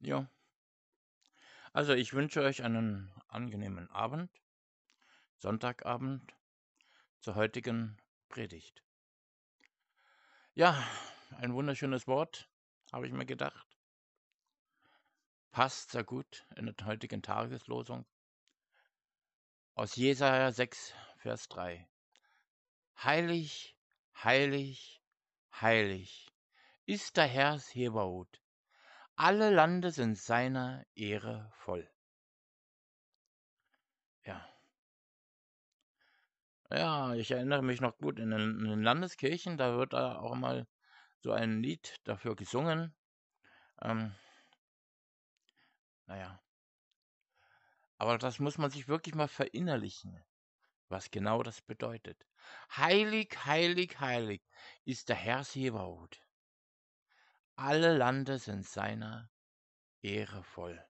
Ja. Also ich wünsche euch einen angenehmen Abend, Sonntagabend zur heutigen Predigt. Ja, ein wunderschönes Wort, habe ich mir gedacht. Passt sehr gut in der heutigen Tageslosung. Aus Jesaja 6, Vers 3. Heilig, heilig, heilig ist der Herr Sebaoth. Alle Lande sind seiner Ehre voll. Ja. Ja, ich erinnere mich noch gut, in den, in den Landeskirchen, da wird da auch mal so ein Lied dafür gesungen. Ähm, naja. Aber das muss man sich wirklich mal verinnerlichen, was genau das bedeutet. Heilig, heilig, heilig ist der Herr Sebaoth. Alle Lande sind seiner Ehre voll.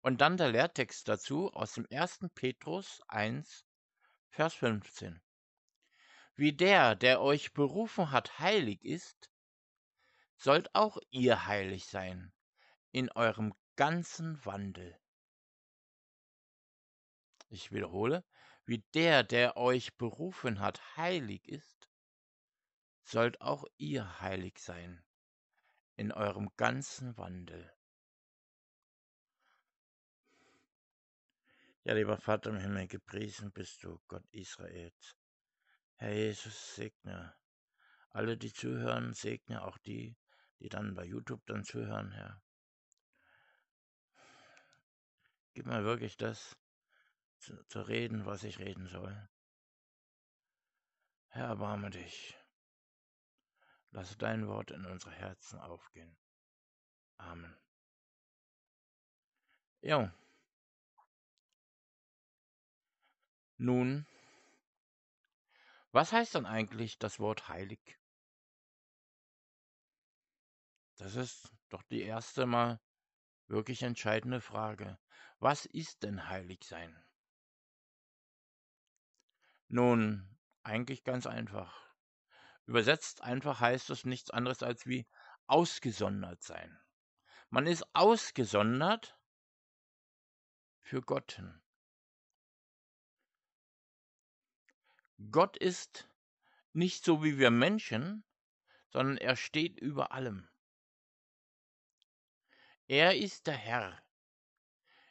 Und dann der Lehrtext dazu aus dem 1. Petrus 1, Vers 15. Wie der, der euch berufen hat, heilig ist, sollt auch ihr heilig sein in eurem ganzen Wandel. Ich wiederhole, wie der, der euch berufen hat, heilig ist, sollt auch ihr heilig sein in eurem ganzen Wandel. Ja, lieber Vater im Himmel, gepriesen bist du, Gott Israels. Herr Jesus, segne alle, die zuhören, segne auch die, die dann bei YouTube dann zuhören, Herr. Gib mir wirklich das zu, zu reden, was ich reden soll. Herr, erbarme dich. Lasse dein Wort in unsere Herzen aufgehen. Amen. Ja. Nun, was heißt dann eigentlich das Wort heilig? Das ist doch die erste mal wirklich entscheidende Frage. Was ist denn heilig sein? Nun, eigentlich ganz einfach. Übersetzt einfach heißt es nichts anderes als wie ausgesondert sein. Man ist ausgesondert für Gott. Gott ist nicht so wie wir Menschen, sondern er steht über allem. Er ist der Herr.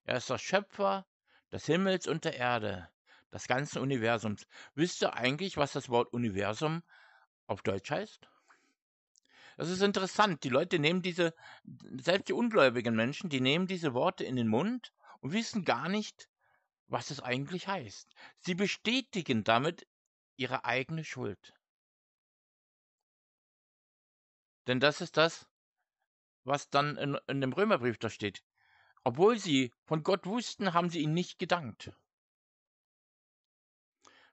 Er ist der Schöpfer des Himmels und der Erde, des ganzen Universums. Wisst ihr eigentlich, was das Wort Universum auf Deutsch heißt. Das ist interessant. Die Leute nehmen diese, selbst die ungläubigen Menschen, die nehmen diese Worte in den Mund und wissen gar nicht, was es eigentlich heißt. Sie bestätigen damit ihre eigene Schuld. Denn das ist das, was dann in, in dem Römerbrief da steht. Obwohl sie von Gott wussten, haben sie ihn nicht gedankt.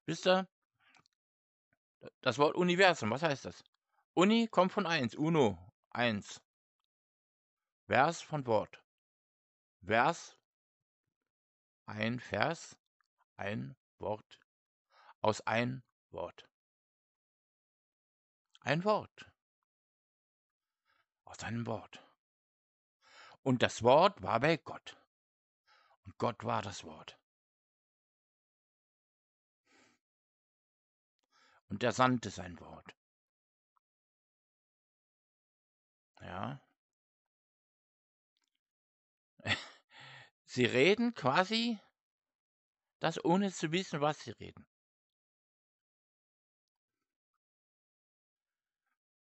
Wisst ihr, das Wort Universum, was heißt das? Uni kommt von 1, Uno, 1. Vers von Wort. Vers, ein Vers, ein Wort. Aus ein Wort. Ein Wort. Aus einem Wort. Und das Wort war bei Gott. Und Gott war das Wort. und er sandte sein Wort. Ja. Sie reden quasi das, ohne zu wissen, was sie reden.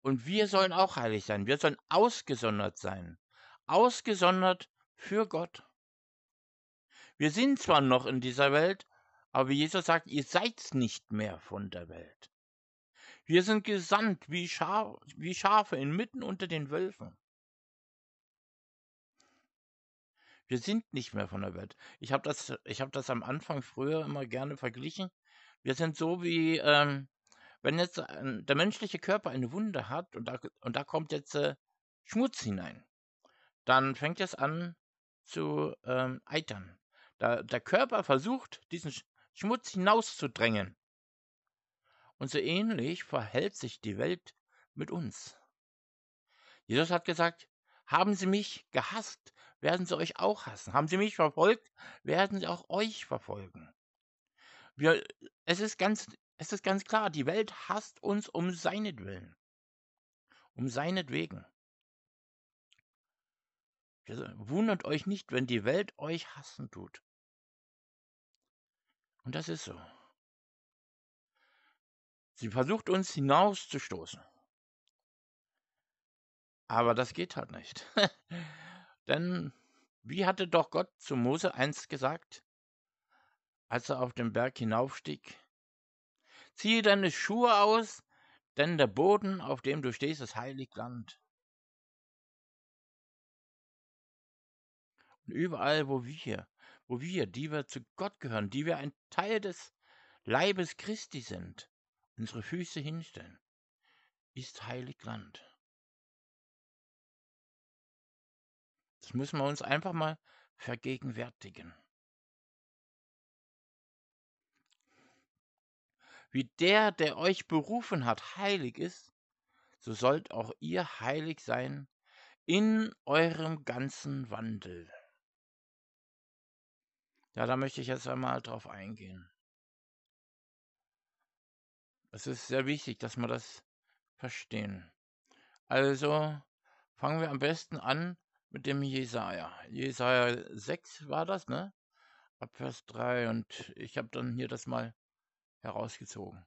Und wir sollen auch heilig sein. Wir sollen ausgesondert sein. Ausgesondert für Gott. Wir sind zwar noch in dieser Welt, aber wie Jesus sagt, ihr seid nicht mehr von der Welt. Wir sind gesandt wie, Scha wie Schafe inmitten unter den Wölfen. Wir sind nicht mehr von der Welt. Ich habe das, hab das am Anfang früher immer gerne verglichen. Wir sind so wie, ähm, wenn jetzt äh, der menschliche Körper eine Wunde hat und da, und da kommt jetzt äh, Schmutz hinein, dann fängt es an zu ähm, eitern. Da, der Körper versucht, diesen Schmutz hinauszudrängen. Und so ähnlich verhält sich die Welt mit uns. Jesus hat gesagt, haben sie mich gehasst, werden sie euch auch hassen. Haben sie mich verfolgt, werden sie auch euch verfolgen. Wir, es ist ganz, es ist ganz klar, die Welt hasst uns um seinetwillen. Um seinetwegen. Wundert euch nicht, wenn die Welt euch hassen tut. Und das ist so. Sie versucht uns hinauszustoßen. Aber das geht halt nicht. Denn wie hatte doch Gott zu Mose einst gesagt, als er auf den Berg hinaufstieg? Ziehe deine Schuhe aus, denn der Boden, auf dem du stehst, ist heilig Land. Und überall, wo wir, wo wir, die wir zu Gott gehören, die wir ein Teil des Leibes Christi sind, unsere Füße hinstellen, ist Heiligland. Das müssen wir uns einfach mal vergegenwärtigen. Wie der, der euch berufen hat, heilig ist, so sollt auch ihr heilig sein in eurem ganzen Wandel. Ja, da möchte ich jetzt einmal drauf eingehen. Es ist sehr wichtig, dass wir das verstehen. Also fangen wir am besten an mit dem Jesaja. Jesaja 6 war das, ne? Ab Vers 3 und ich habe dann hier das mal herausgezogen.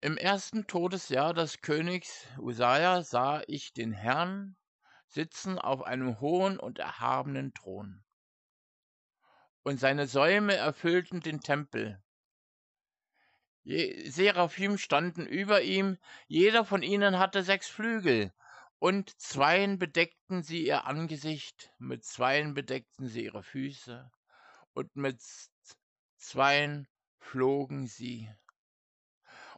Im ersten Todesjahr des Königs Usaja sah ich den Herrn sitzen auf einem hohen und erhabenen Thron. Und seine Säume erfüllten den Tempel. Seraphim standen über ihm, jeder von ihnen hatte sechs Flügel, und zweien bedeckten sie ihr Angesicht, mit zweien bedeckten sie ihre Füße, und mit zweien flogen sie.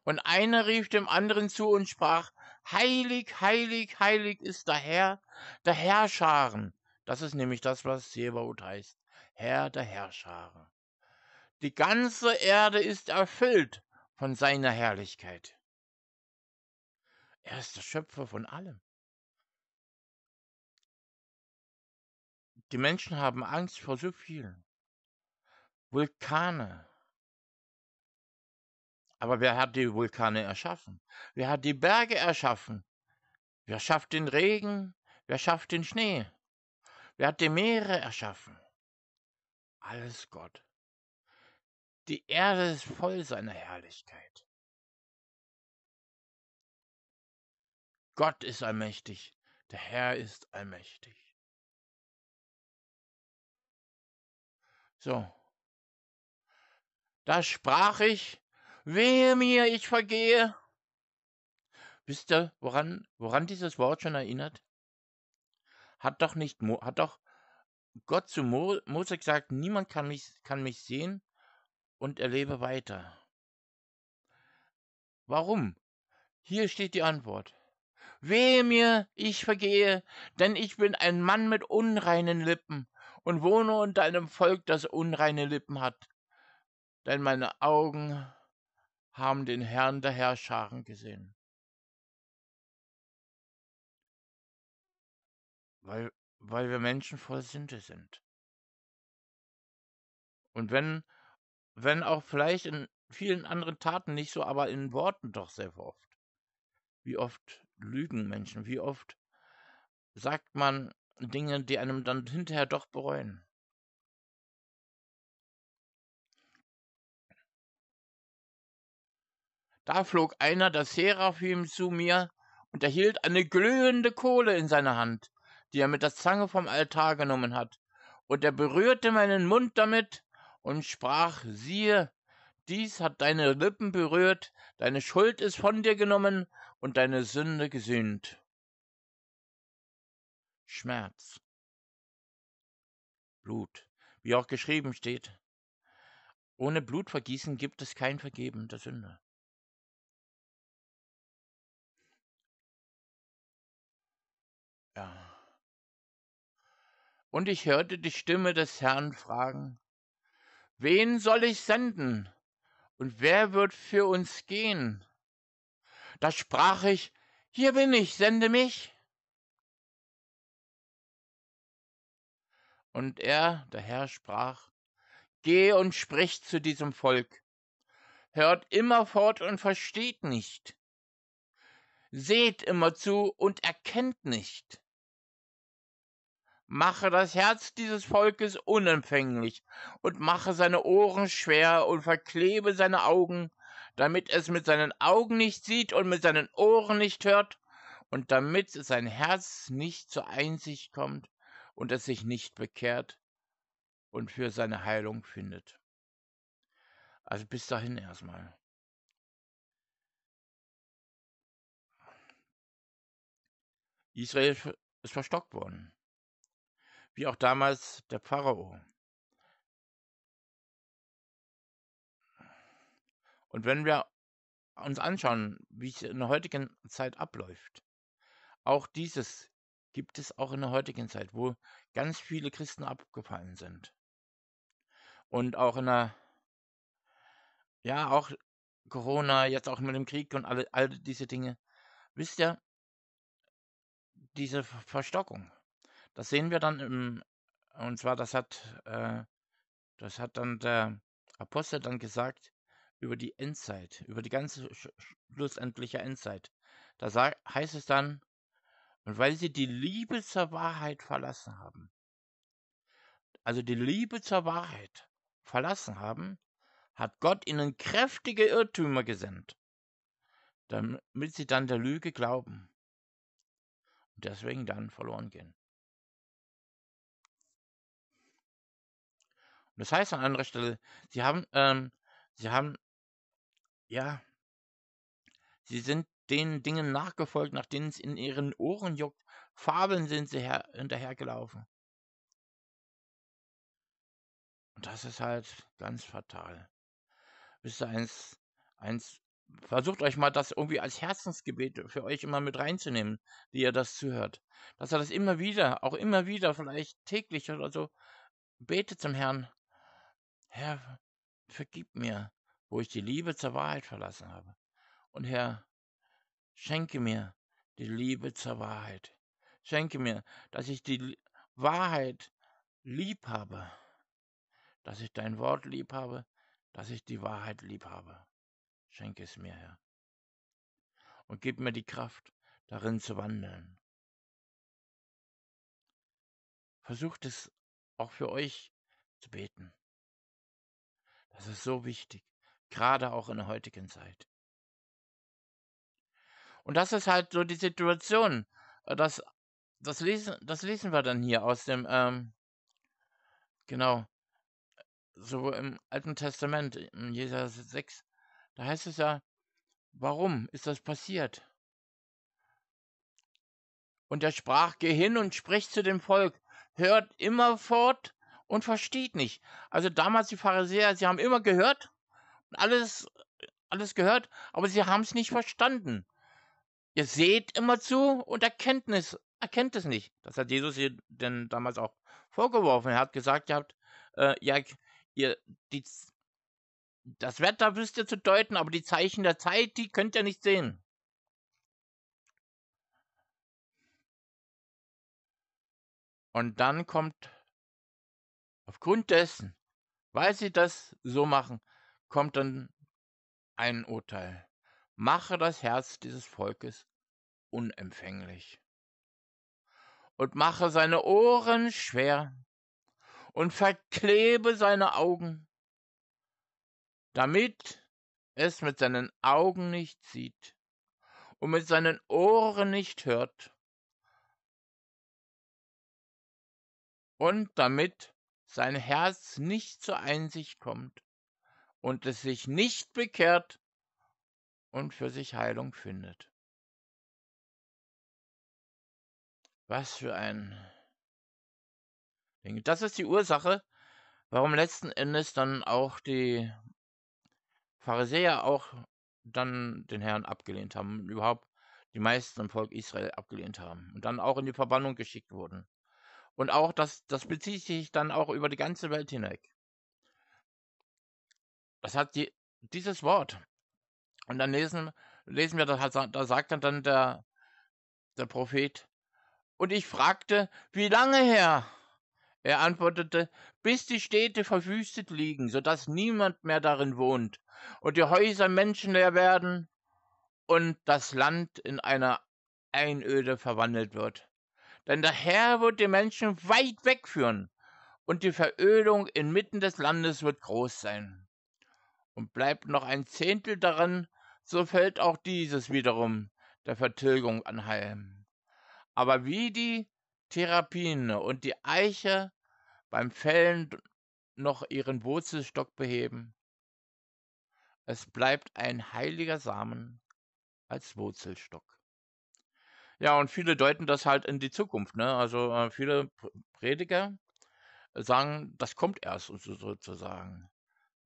Und einer rief dem anderen zu und sprach, Heilig, heilig, heilig ist der Herr, der Herrscharen. Das ist nämlich das, was Sebaut heißt, Herr der Herrscharen. Die ganze Erde ist erfüllt von seiner Herrlichkeit. Er ist der Schöpfer von allem. Die Menschen haben Angst vor so vielen. Vulkane. Aber wer hat die Vulkane erschaffen? Wer hat die Berge erschaffen? Wer schafft den Regen? Wer schafft den Schnee? Wer hat die Meere erschaffen? Alles Gott. Die Erde ist voll seiner Herrlichkeit. Gott ist allmächtig, der Herr ist allmächtig. So. Da sprach ich, wehe mir, ich vergehe. Wisst ihr, woran, woran dieses Wort schon erinnert? Hat doch nicht, hat doch Gott zu Mose gesagt, niemand kann mich, kann mich sehen, und er lebe weiter. Warum? Hier steht die Antwort. Wehe mir, ich vergehe, denn ich bin ein Mann mit unreinen Lippen und wohne unter einem Volk, das unreine Lippen hat. Denn meine Augen haben den Herrn der Herrscharen gesehen. Weil, weil wir Menschen voll Sünde sind. Und wenn wenn auch vielleicht in vielen anderen Taten nicht so, aber in Worten doch sehr oft. Wie oft lügen Menschen, wie oft sagt man Dinge, die einem dann hinterher doch bereuen. Da flog einer der Seraphim zu mir und erhielt eine glühende Kohle in seiner Hand, die er mit der Zange vom Altar genommen hat, und er berührte meinen Mund damit, und sprach, siehe, dies hat deine Lippen berührt, deine Schuld ist von dir genommen und deine Sünde gesühnt. Schmerz, Blut, wie auch geschrieben steht. Ohne Blutvergießen gibt es kein Vergeben der Sünde. Ja. Und ich hörte die Stimme des Herrn fragen, Wen soll ich senden? Und wer wird für uns gehen? Da sprach ich, hier bin ich, sende mich. Und er, der Herr, sprach, Geh und sprich zu diesem Volk. Hört immerfort und versteht nicht. Seht immerzu und erkennt nicht mache das Herz dieses Volkes unempfänglich und mache seine Ohren schwer und verklebe seine Augen, damit es mit seinen Augen nicht sieht und mit seinen Ohren nicht hört und damit sein Herz nicht zur Einsicht kommt und es sich nicht bekehrt und für seine Heilung findet. Also bis dahin erstmal. Israel ist verstockt worden wie auch damals der Pharao. Und wenn wir uns anschauen, wie es in der heutigen Zeit abläuft, auch dieses gibt es auch in der heutigen Zeit, wo ganz viele Christen abgefallen sind. Und auch in der, ja, auch Corona, jetzt auch mit dem Krieg und alle, all diese Dinge. Wisst ihr, diese Verstockung, das sehen wir dann im, und zwar, das hat, äh, das hat dann der Apostel dann gesagt über die Endzeit, über die ganze schlussendliche Endzeit. Da sag, heißt es dann, und weil sie die Liebe zur Wahrheit verlassen haben, also die Liebe zur Wahrheit verlassen haben, hat Gott ihnen kräftige Irrtümer gesendet, damit sie dann der Lüge glauben und deswegen dann verloren gehen. das heißt an anderer Stelle, sie haben, ähm, sie haben, ja, sie sind den Dingen nachgefolgt, nach denen es in ihren Ohren juckt. Fabeln sind sie hinterhergelaufen. Und das ist halt ganz fatal. Wisst ihr, eins, eins, versucht euch mal das irgendwie als Herzensgebet für euch immer mit reinzunehmen, wie ihr das zuhört. Dass ihr das immer wieder, auch immer wieder, vielleicht täglich oder so, betet zum Herrn. Herr, vergib mir, wo ich die Liebe zur Wahrheit verlassen habe. Und Herr, schenke mir die Liebe zur Wahrheit. Schenke mir, dass ich die Wahrheit lieb habe, dass ich dein Wort lieb habe, dass ich die Wahrheit lieb habe. Schenke es mir, Herr. Und gib mir die Kraft, darin zu wandeln. Versucht es auch für euch zu beten. Das ist so wichtig, gerade auch in der heutigen Zeit. Und das ist halt so die Situation. Äh, das, das, lesen, das lesen wir dann hier aus dem, ähm, genau, so im Alten Testament, in Jesaja 6, da heißt es ja, warum ist das passiert? Und er sprach, geh hin und sprich zu dem Volk, hört immerfort und versteht nicht. Also damals die Pharisäer, sie haben immer gehört, alles, alles gehört, aber sie haben es nicht verstanden. Ihr seht immer zu und erkennt es, erkennt es nicht. Das hat Jesus ihr denn damals auch vorgeworfen. Er hat gesagt, ihr habt, äh, ja, ihr, die, das Wetter wisst ihr zu deuten, aber die Zeichen der Zeit, die könnt ihr nicht sehen. Und dann kommt Aufgrund dessen, weil sie das so machen, kommt dann ein Urteil. Mache das Herz dieses Volkes unempfänglich und mache seine Ohren schwer und verklebe seine Augen, damit es mit seinen Augen nicht sieht und mit seinen Ohren nicht hört und damit sein Herz nicht zur Einsicht kommt und es sich nicht bekehrt und für sich Heilung findet. Was für ein Ding. Das ist die Ursache, warum letzten Endes dann auch die Pharisäer auch dann den Herrn abgelehnt haben überhaupt die meisten im Volk Israel abgelehnt haben und dann auch in die Verbannung geschickt wurden. Und auch das, das bezieht sich dann auch über die ganze Welt hinweg. Das hat die, dieses Wort. Und dann lesen, lesen wir, da sagt dann der, der Prophet, und ich fragte, wie lange her? Er antwortete, bis die Städte verwüstet liegen, so dass niemand mehr darin wohnt, und die Häuser menschenleer werden und das Land in eine Einöde verwandelt wird. Denn der Herr wird die Menschen weit wegführen und die Verödung inmitten des Landes wird groß sein. Und bleibt noch ein Zehntel daran, so fällt auch dieses wiederum der Vertilgung anheim. Aber wie die Therapine und die Eiche beim Fällen noch ihren Wurzelstock beheben, es bleibt ein heiliger Samen als Wurzelstock. Ja, und viele deuten das halt in die Zukunft, ne? Also äh, viele Prediger sagen, das kommt erst und so, sozusagen.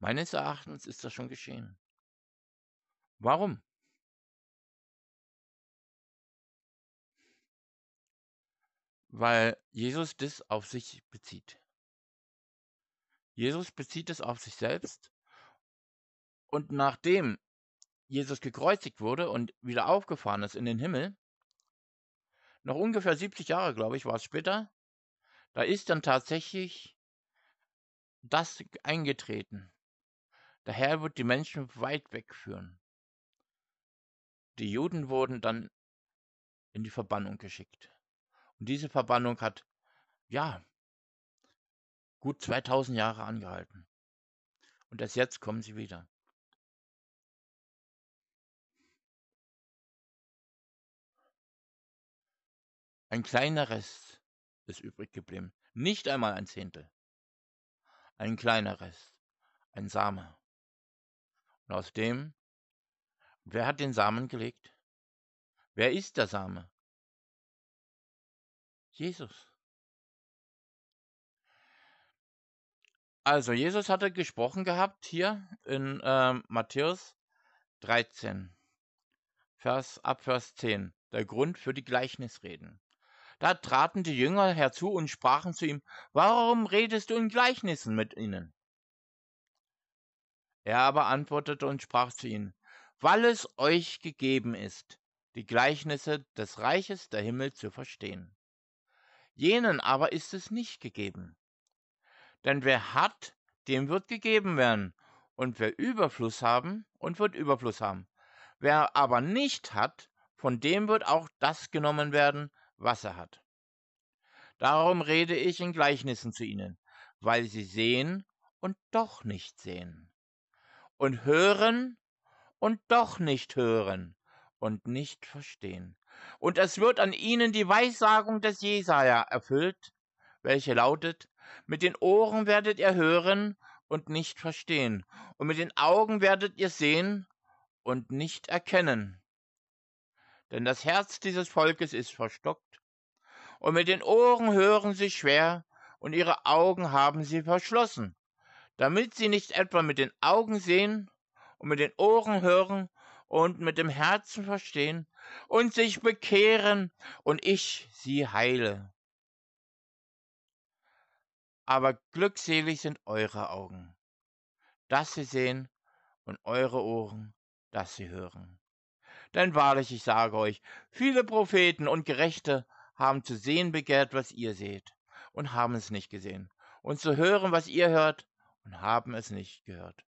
Meines Erachtens ist das schon geschehen. Warum? Weil Jesus das auf sich bezieht. Jesus bezieht es auf sich selbst. Und nachdem Jesus gekreuzigt wurde und wieder aufgefahren ist in den Himmel, noch ungefähr 70 Jahre, glaube ich, war es später, da ist dann tatsächlich das eingetreten. Der Herr wird die Menschen weit wegführen. Die Juden wurden dann in die Verbannung geschickt. Und diese Verbannung hat, ja, gut 2000 Jahre angehalten. Und erst jetzt kommen sie wieder. Ein kleiner Rest ist übrig geblieben. Nicht einmal ein Zehntel. Ein kleiner Rest. Ein Same. Und aus dem, wer hat den Samen gelegt? Wer ist der Same? Jesus. Also, Jesus hatte gesprochen gehabt hier in äh, Matthäus 13, Vers, ab Vers 10. Der Grund für die Gleichnisreden. Da traten die Jünger herzu und sprachen zu ihm, Warum redest du in Gleichnissen mit ihnen? Er aber antwortete und sprach zu ihnen, Weil es euch gegeben ist, die Gleichnisse des Reiches der Himmel zu verstehen. Jenen aber ist es nicht gegeben. Denn wer hat, dem wird gegeben werden, und wer Überfluss haben, und wird Überfluss haben. Wer aber nicht hat, von dem wird auch das genommen werden, Wasser hat. Darum rede ich in Gleichnissen zu ihnen, weil sie sehen und doch nicht sehen, und hören und doch nicht hören und nicht verstehen. Und es wird an ihnen die Weissagung des Jesaja erfüllt, welche lautet, mit den Ohren werdet ihr hören und nicht verstehen, und mit den Augen werdet ihr sehen und nicht erkennen, denn das Herz dieses Volkes ist verstockt, und mit den Ohren hören sie schwer, und ihre Augen haben sie verschlossen, damit sie nicht etwa mit den Augen sehen und mit den Ohren hören und mit dem Herzen verstehen und sich bekehren und ich sie heile. Aber glückselig sind eure Augen, dass sie sehen und eure Ohren, dass sie hören denn wahrlich, ich sage euch, viele Propheten und Gerechte haben zu sehen begehrt, was ihr seht, und haben es nicht gesehen, und zu hören, was ihr hört, und haben es nicht gehört.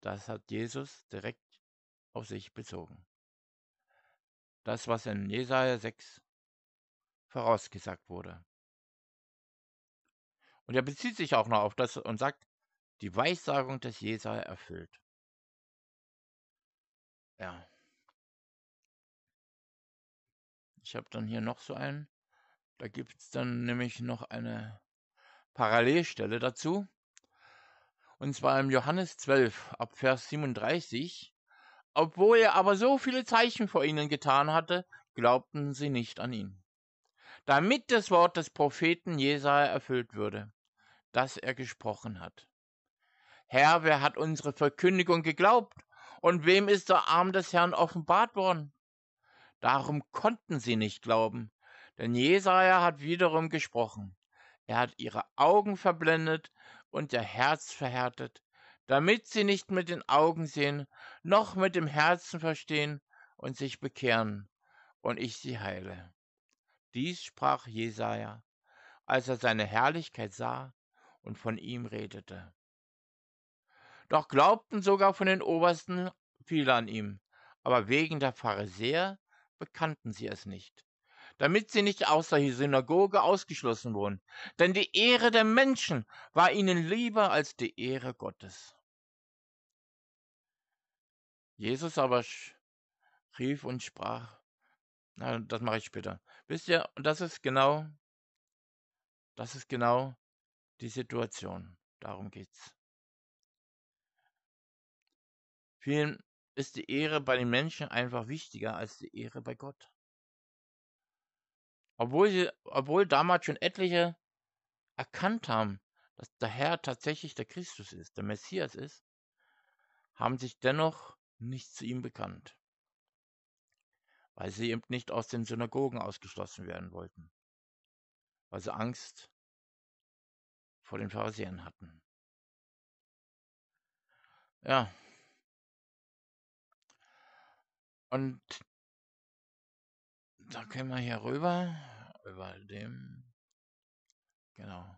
Das hat Jesus direkt auf sich bezogen. Das, was in Jesaja 6 vorausgesagt wurde. Und er bezieht sich auch noch auf das und sagt, die Weissagung des Jesaja erfüllt. Ja. Ich habe dann hier noch so einen. Da gibt es dann nämlich noch eine Parallelstelle dazu. Und zwar im Johannes 12 ab Vers 37. Obwohl er aber so viele Zeichen vor ihnen getan hatte, glaubten sie nicht an ihn. Damit das Wort des Propheten Jesaja erfüllt würde, das er gesprochen hat. Herr, wer hat unsere Verkündigung geglaubt und wem ist der Arm des Herrn offenbart worden? Darum konnten sie nicht glauben, denn Jesaja hat wiederum gesprochen. Er hat ihre Augen verblendet und ihr Herz verhärtet, damit sie nicht mit den Augen sehen, noch mit dem Herzen verstehen und sich bekehren, und ich sie heile. Dies sprach Jesaja, als er seine Herrlichkeit sah und von ihm redete. Doch glaubten sogar von den Obersten viele an ihm, aber wegen der Pharisäer bekannten sie es nicht, damit sie nicht außer die Synagoge ausgeschlossen wurden, denn die Ehre der Menschen war ihnen lieber als die Ehre Gottes. Jesus aber rief und sprach, na, das mache ich später. Wisst ihr, und das ist genau, das ist genau die Situation. Darum geht's. Vielen ist die Ehre bei den Menschen einfach wichtiger als die Ehre bei Gott. Obwohl, sie, obwohl damals schon etliche erkannt haben, dass der Herr tatsächlich der Christus ist, der Messias ist, haben sich dennoch nicht zu ihm bekannt, weil sie eben nicht aus den Synagogen ausgeschlossen werden wollten, weil sie Angst vor den Pharisäern hatten. Ja, und da können wir hier rüber, über dem, genau.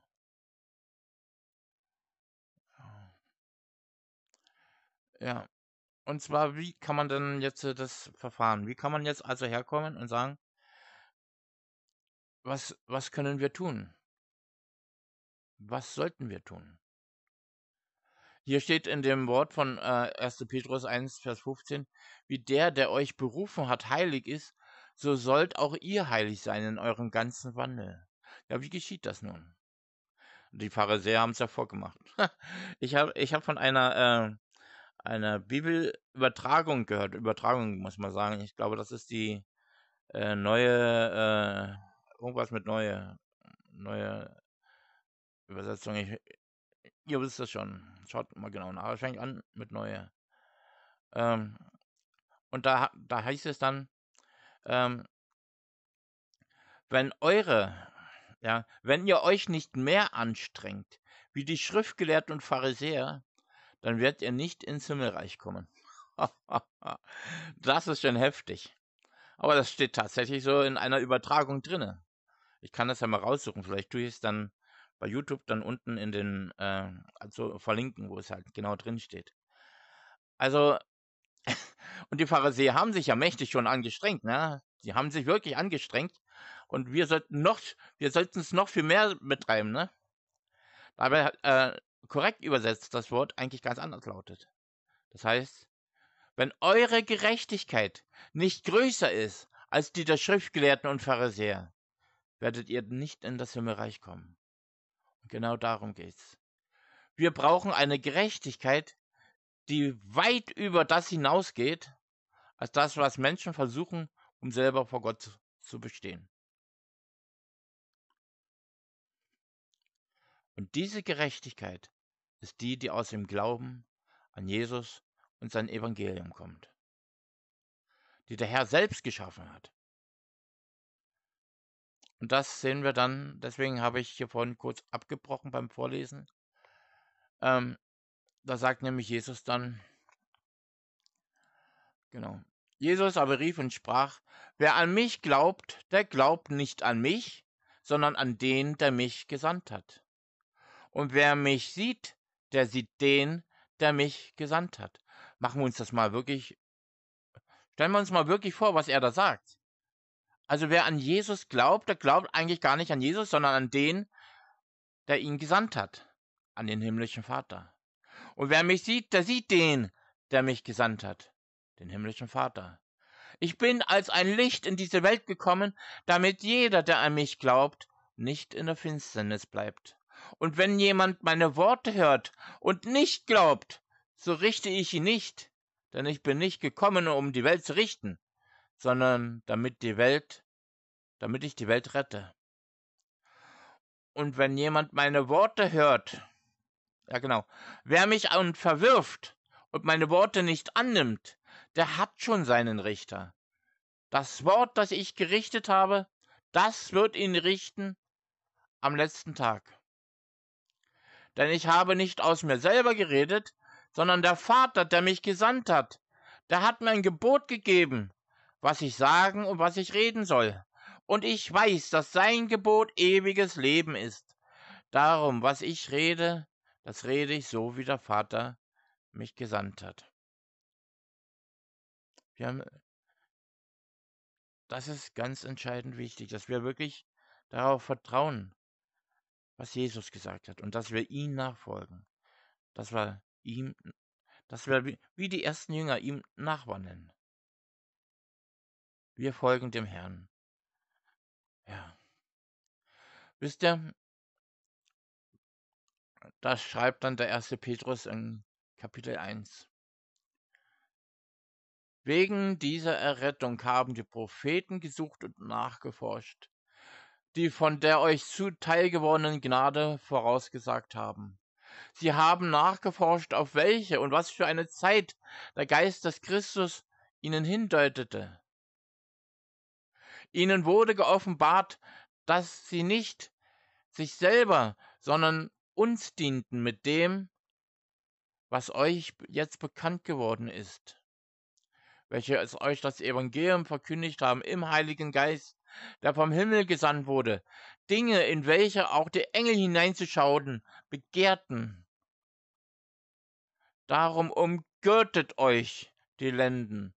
Ja, und zwar, wie kann man denn jetzt äh, das verfahren? Wie kann man jetzt also herkommen und sagen, was, was können wir tun? Was sollten wir tun? Hier steht in dem Wort von äh, 1. Petrus 1, Vers 15, wie der, der euch berufen hat, heilig ist, so sollt auch ihr heilig sein in eurem ganzen Wandel. Ja, wie geschieht das nun? Die Pharisäer haben es ja vorgemacht. ich habe ich hab von einer, äh, einer Bibelübertragung gehört. Übertragung muss man sagen. Ich glaube, das ist die äh, neue, äh, irgendwas mit neue, neue Übersetzung. Ich, Ihr wisst das schon. Schaut mal genau nach. Fängt an mit neue. Ähm, und da, da heißt es dann, ähm, wenn eure, ja, wenn ihr euch nicht mehr anstrengt, wie die Schriftgelehrten und Pharisäer, dann werdet ihr nicht ins Himmelreich kommen. das ist schon heftig. Aber das steht tatsächlich so in einer Übertragung drinne. Ich kann das ja mal raussuchen. Vielleicht tue ich es dann bei YouTube dann unten in den äh, also verlinken, wo es halt genau drin steht. Also und die Pharisäer haben sich ja mächtig schon angestrengt, ne? Die haben sich wirklich angestrengt und wir sollten noch, wir sollten es noch viel mehr betreiben, ne? Dabei äh, korrekt übersetzt das Wort eigentlich ganz anders lautet. Das heißt, wenn eure Gerechtigkeit nicht größer ist als die der Schriftgelehrten und Pharisäer, werdet ihr nicht in das Himmelreich kommen. Genau darum geht's. Wir brauchen eine Gerechtigkeit, die weit über das hinausgeht, als das, was Menschen versuchen, um selber vor Gott zu bestehen. Und diese Gerechtigkeit ist die, die aus dem Glauben an Jesus und sein Evangelium kommt, die der Herr selbst geschaffen hat. Und das sehen wir dann, deswegen habe ich hier vorhin kurz abgebrochen beim Vorlesen. Ähm, da sagt nämlich Jesus dann, genau, Jesus aber rief und sprach, wer an mich glaubt, der glaubt nicht an mich, sondern an den, der mich gesandt hat. Und wer mich sieht, der sieht den, der mich gesandt hat. Machen wir uns das mal wirklich, stellen wir uns mal wirklich vor, was er da sagt. Also wer an Jesus glaubt, der glaubt eigentlich gar nicht an Jesus, sondern an den, der ihn gesandt hat, an den himmlischen Vater. Und wer mich sieht, der sieht den, der mich gesandt hat, den himmlischen Vater. Ich bin als ein Licht in diese Welt gekommen, damit jeder, der an mich glaubt, nicht in der Finsternis bleibt. Und wenn jemand meine Worte hört und nicht glaubt, so richte ich ihn nicht, denn ich bin nicht gekommen, um die Welt zu richten, sondern damit die Welt, damit ich die Welt rette. Und wenn jemand meine Worte hört, ja genau, wer mich und verwirft und meine Worte nicht annimmt, der hat schon seinen Richter. Das Wort, das ich gerichtet habe, das wird ihn richten am letzten Tag. Denn ich habe nicht aus mir selber geredet, sondern der Vater, der mich gesandt hat, der hat mir ein Gebot gegeben, was ich sagen und was ich reden soll. Und ich weiß, dass sein Gebot ewiges Leben ist. Darum, was ich rede, das rede ich so, wie der Vater mich gesandt hat. Wir haben, das ist ganz entscheidend wichtig, dass wir wirklich darauf vertrauen, was Jesus gesagt hat und dass wir ihm nachfolgen, dass wir ihm, dass wir wie die ersten Jünger ihm nachwandeln. Wir folgen dem Herrn. Ja. Wisst ihr, das schreibt dann der erste Petrus in Kapitel 1. Wegen dieser Errettung haben die Propheten gesucht und nachgeforscht, die von der euch zuteil gewordenen Gnade vorausgesagt haben. Sie haben nachgeforscht, auf welche und was für eine Zeit der Geist des Christus ihnen hindeutete, Ihnen wurde geoffenbart, dass sie nicht sich selber, sondern uns dienten mit dem, was euch jetzt bekannt geworden ist, welche es euch das Evangelium verkündigt haben im Heiligen Geist, der vom Himmel gesandt wurde, Dinge, in welche auch die Engel hineinzuschauen begehrten. Darum umgürtet euch die Lenden,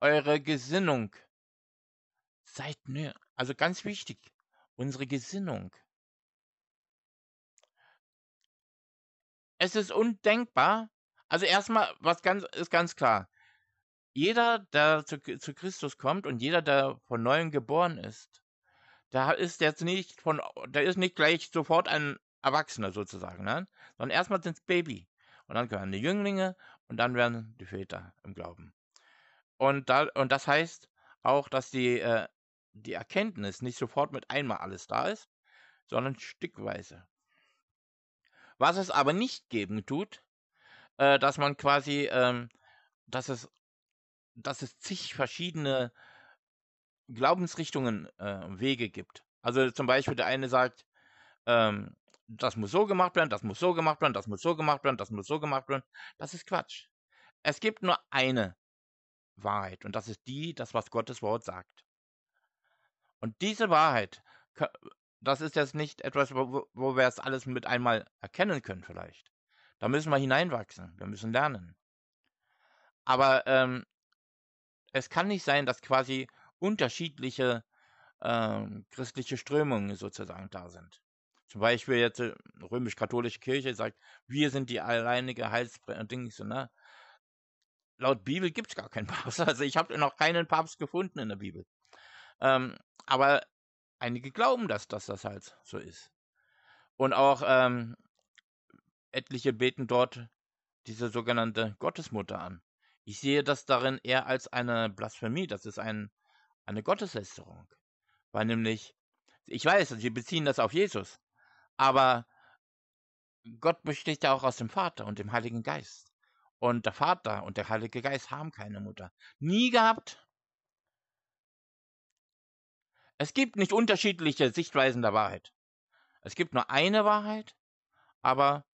eure Gesinnung, Seid ne, also ganz wichtig, unsere Gesinnung. Es ist undenkbar. Also erstmal, was ganz, ist ganz klar. Jeder, der zu, zu Christus kommt und jeder, der von neuem geboren ist, da ist jetzt nicht von, da ist nicht gleich sofort ein Erwachsener sozusagen, ne? sondern erstmal sind es Baby. Und dann gehören die Jünglinge und dann werden die Väter im Glauben. Und, da, und das heißt auch, dass die äh, die Erkenntnis nicht sofort mit einmal alles da ist, sondern stückweise. Was es aber nicht geben tut, äh, dass man quasi, ähm, dass es, dass es zig verschiedene Glaubensrichtungen äh, Wege gibt. Also zum Beispiel der eine sagt, ähm, das muss so gemacht werden, das muss so gemacht werden, das muss so gemacht werden, das muss so gemacht werden. Das ist Quatsch. Es gibt nur eine Wahrheit und das ist die, das was Gottes Wort sagt. Und diese Wahrheit, das ist jetzt nicht etwas, wo, wo wir es alles mit einmal erkennen können vielleicht. Da müssen wir hineinwachsen, wir müssen lernen. Aber ähm, es kann nicht sein, dass quasi unterschiedliche ähm, christliche Strömungen sozusagen da sind. Zum Beispiel jetzt die äh, römisch-katholische Kirche sagt, wir sind die alleinige Heilsbringer. Äh, ne? Laut Bibel gibt es gar keinen Papst. Also ich habe noch keinen Papst gefunden in der Bibel. Ähm, aber einige glauben, dass, dass das halt so ist. Und auch ähm, etliche beten dort diese sogenannte Gottesmutter an. Ich sehe das darin eher als eine Blasphemie, das ist ein, eine Gotteslästerung. Weil nämlich, ich weiß, sie beziehen das auf Jesus, aber Gott besteht ja auch aus dem Vater und dem Heiligen Geist. Und der Vater und der Heilige Geist haben keine Mutter. Nie gehabt es gibt nicht unterschiedliche Sichtweisen der Wahrheit. Es gibt nur eine Wahrheit, aber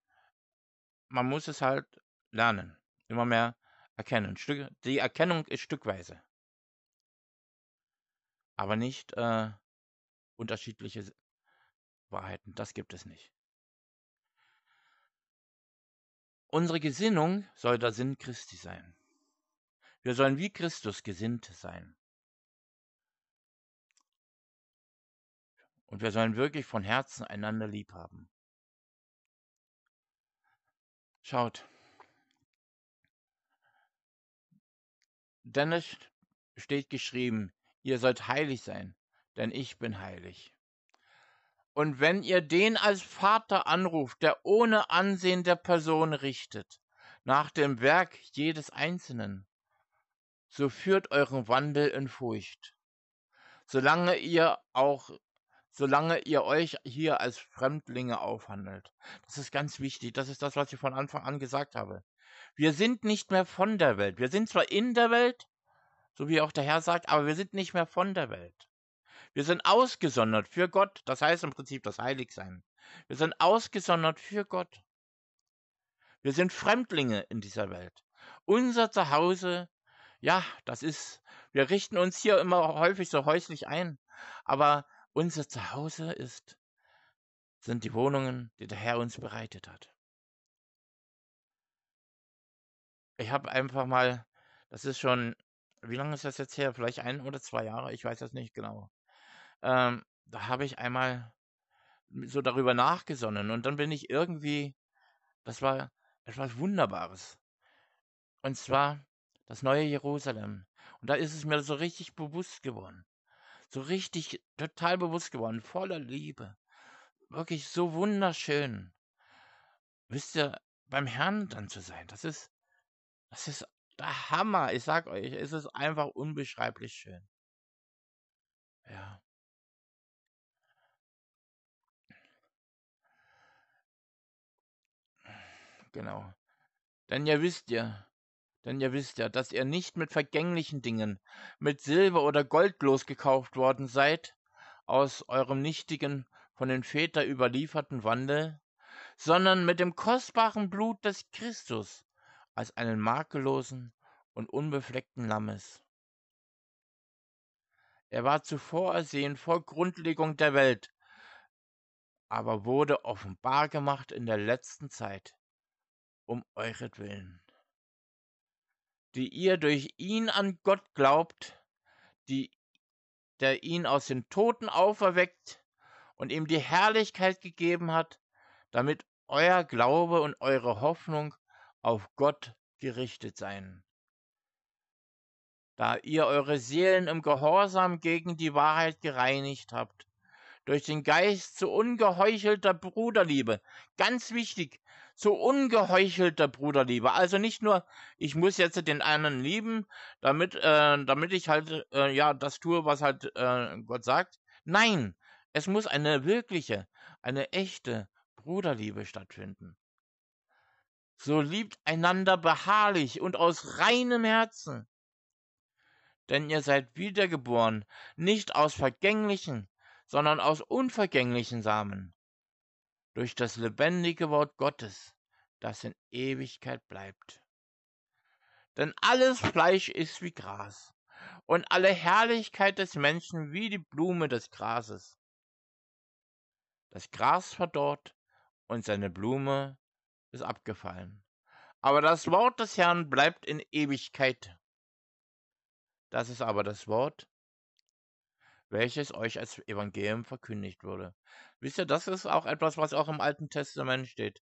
man muss es halt lernen, immer mehr erkennen. die Erkennung ist stückweise, aber nicht äh, unterschiedliche Wahrheiten. Das gibt es nicht. Unsere Gesinnung soll der Sinn Christi sein. Wir sollen wie Christus gesinnt sein. Und wir sollen wirklich von Herzen einander lieb haben. Schaut. Denn es steht geschrieben, ihr sollt heilig sein, denn ich bin heilig. Und wenn ihr den als Vater anruft, der ohne Ansehen der Person richtet, nach dem Werk jedes Einzelnen, so führt euren Wandel in Furcht, solange ihr auch solange ihr euch hier als Fremdlinge aufhandelt. Das ist ganz wichtig. Das ist das, was ich von Anfang an gesagt habe. Wir sind nicht mehr von der Welt. Wir sind zwar in der Welt, so wie auch der Herr sagt, aber wir sind nicht mehr von der Welt. Wir sind ausgesondert für Gott. Das heißt im Prinzip das Heiligsein. Wir sind ausgesondert für Gott. Wir sind Fremdlinge in dieser Welt. Unser Zuhause, ja, das ist, wir richten uns hier immer häufig so häuslich ein. Aber unser Zuhause ist, sind die Wohnungen, die der Herr uns bereitet hat. Ich habe einfach mal, das ist schon, wie lange ist das jetzt her? Vielleicht ein oder zwei Jahre, ich weiß das nicht genau. Ähm, da habe ich einmal so darüber nachgesonnen und dann bin ich irgendwie, das war etwas Wunderbares. Und zwar das neue Jerusalem. Und da ist es mir so richtig bewusst geworden so richtig total bewusst geworden, voller Liebe. Wirklich so wunderschön. Wisst ihr, beim Herrn dann zu sein, das ist, das ist der Hammer. Ich sag euch, es ist einfach unbeschreiblich schön. Ja. Genau. Denn ihr wisst ja, denn ihr wisst ja, dass ihr nicht mit vergänglichen Dingen, mit Silber oder Gold losgekauft worden seid, aus eurem nichtigen, von den Vätern überlieferten Wandel, sondern mit dem kostbaren Blut des Christus als einen makellosen und unbefleckten Lammes. Er war zuvor ersehen vor Grundlegung der Welt, aber wurde offenbar gemacht in der letzten Zeit, um euretwillen die ihr durch ihn an Gott glaubt, die, der ihn aus den Toten auferweckt und ihm die Herrlichkeit gegeben hat, damit euer Glaube und eure Hoffnung auf Gott gerichtet seien. Da ihr eure Seelen im Gehorsam gegen die Wahrheit gereinigt habt, durch den Geist zu ungeheuchelter Bruderliebe. Ganz wichtig, zu ungeheuchelter Bruderliebe. Also nicht nur, ich muss jetzt den anderen lieben, damit, äh, damit ich halt, äh, ja, das tue, was halt äh, Gott sagt. Nein, es muss eine wirkliche, eine echte Bruderliebe stattfinden. So liebt einander beharrlich und aus reinem Herzen. Denn ihr seid wiedergeboren, nicht aus vergänglichen, sondern aus unvergänglichen Samen, durch das lebendige Wort Gottes, das in Ewigkeit bleibt. Denn alles Fleisch ist wie Gras, und alle Herrlichkeit des Menschen wie die Blume des Grases. Das Gras verdorrt, und seine Blume ist abgefallen. Aber das Wort des Herrn bleibt in Ewigkeit. Das ist aber das Wort, welches euch als Evangelium verkündigt wurde. Wisst ihr, das ist auch etwas, was auch im Alten Testament steht.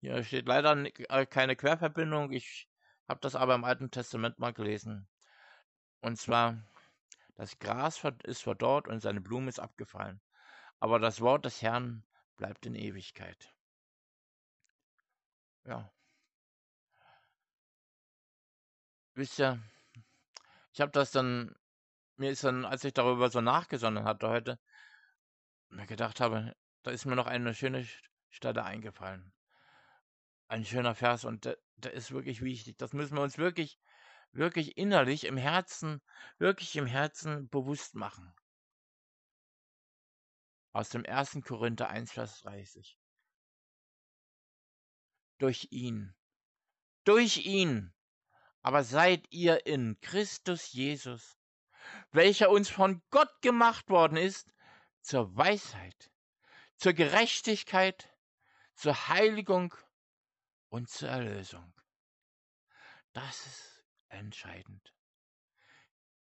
Hier steht leider äh, keine Querverbindung, ich habe das aber im Alten Testament mal gelesen. Und zwar, das Gras ist verdorrt und seine Blume ist abgefallen, aber das Wort des Herrn bleibt in Ewigkeit. Ja. Wisst ihr, ich habe das dann mir ist dann, als ich darüber so nachgesonnen hatte heute, mir gedacht habe, da ist mir noch eine schöne Stelle eingefallen. Ein schöner Vers und der, der ist wirklich wichtig. Das müssen wir uns wirklich, wirklich innerlich im Herzen, wirklich im Herzen bewusst machen. Aus dem 1. Korinther 1, Vers 30. Durch ihn. Durch ihn. Aber seid ihr in Christus Jesus welcher uns von Gott gemacht worden ist, zur Weisheit, zur Gerechtigkeit, zur Heiligung und zur Erlösung. Das ist entscheidend.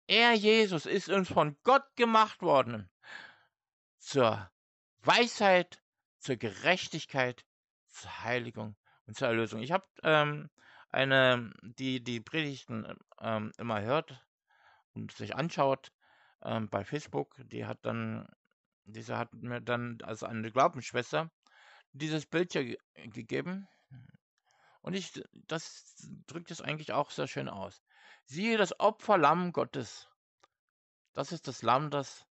Er, Jesus, ist uns von Gott gemacht worden, zur Weisheit, zur Gerechtigkeit, zur Heiligung und zur Erlösung. Ich habe ähm, eine, die die Predigten ähm, immer hört, und sich anschaut ähm, bei Facebook, die hat dann, diese hat mir dann als eine Glaubensschwester dieses Bild hier äh, gegeben. Und ich, das drückt es eigentlich auch sehr schön aus. Siehe das Opferlamm Gottes. Das ist das Lamm, das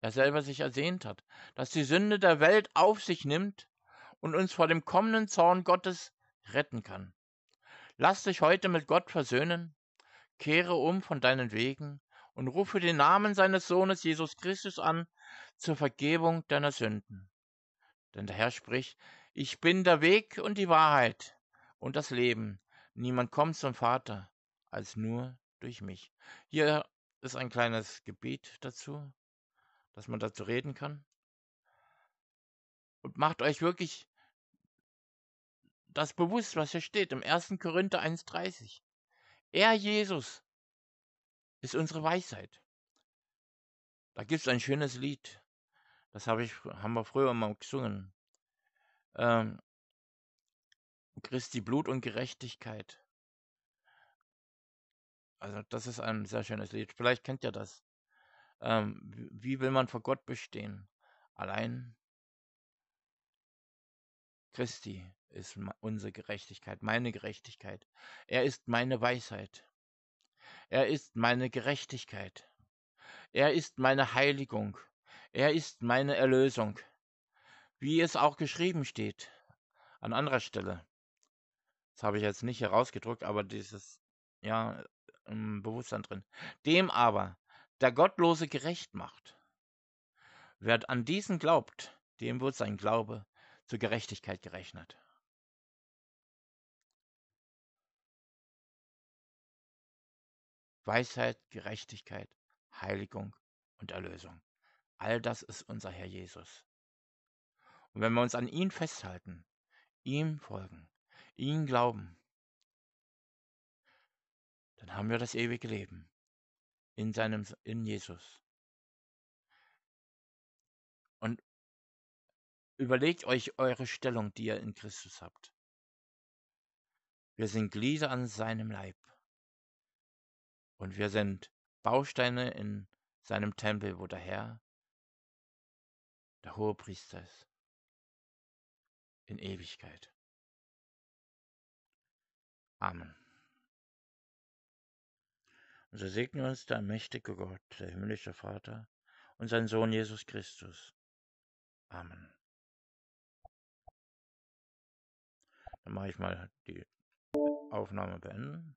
er selber sich ersehnt hat, das die Sünde der Welt auf sich nimmt und uns vor dem kommenden Zorn Gottes retten kann. Lass dich heute mit Gott versöhnen, kehre um von deinen Wegen und rufe den Namen seines Sohnes Jesus Christus an zur Vergebung deiner Sünden. Denn der Herr spricht, ich bin der Weg und die Wahrheit und das Leben. Niemand kommt zum Vater als nur durch mich. Hier ist ein kleines Gebet dazu, dass man dazu reden kann. Und macht euch wirklich das bewusst, was hier steht im 1. Korinther 1.30. Er, Jesus, ist unsere Weisheit. Da gibt es ein schönes Lied. Das hab ich, haben wir früher mal gesungen. Ähm, Christi Blut und Gerechtigkeit. Also das ist ein sehr schönes Lied. Vielleicht kennt ihr das. Ähm, wie will man vor Gott bestehen? Allein Christi ist unsere Gerechtigkeit, meine Gerechtigkeit. Er ist meine Weisheit. Er ist meine Gerechtigkeit. Er ist meine Heiligung. Er ist meine Erlösung. Wie es auch geschrieben steht, an anderer Stelle. Das habe ich jetzt nicht herausgedruckt, aber dieses, ja, im Bewusstsein drin. Dem aber, der Gottlose gerecht macht. Wer an diesen glaubt, dem wird sein Glaube zur Gerechtigkeit gerechnet. Weisheit, Gerechtigkeit, Heiligung und Erlösung. All das ist unser Herr Jesus. Und wenn wir uns an ihn festhalten, ihm folgen, ihn glauben, dann haben wir das ewige Leben in seinem in Jesus. Und überlegt euch eure Stellung, die ihr in Christus habt. Wir sind Glieder an seinem Leib. Und wir sind Bausteine in seinem Tempel, wo der Herr, der hohe Priester ist. In Ewigkeit. Amen. Und so segne uns der mächtige Gott, der himmlische Vater und sein Sohn Jesus Christus. Amen. Dann mache ich mal die Aufnahme beenden.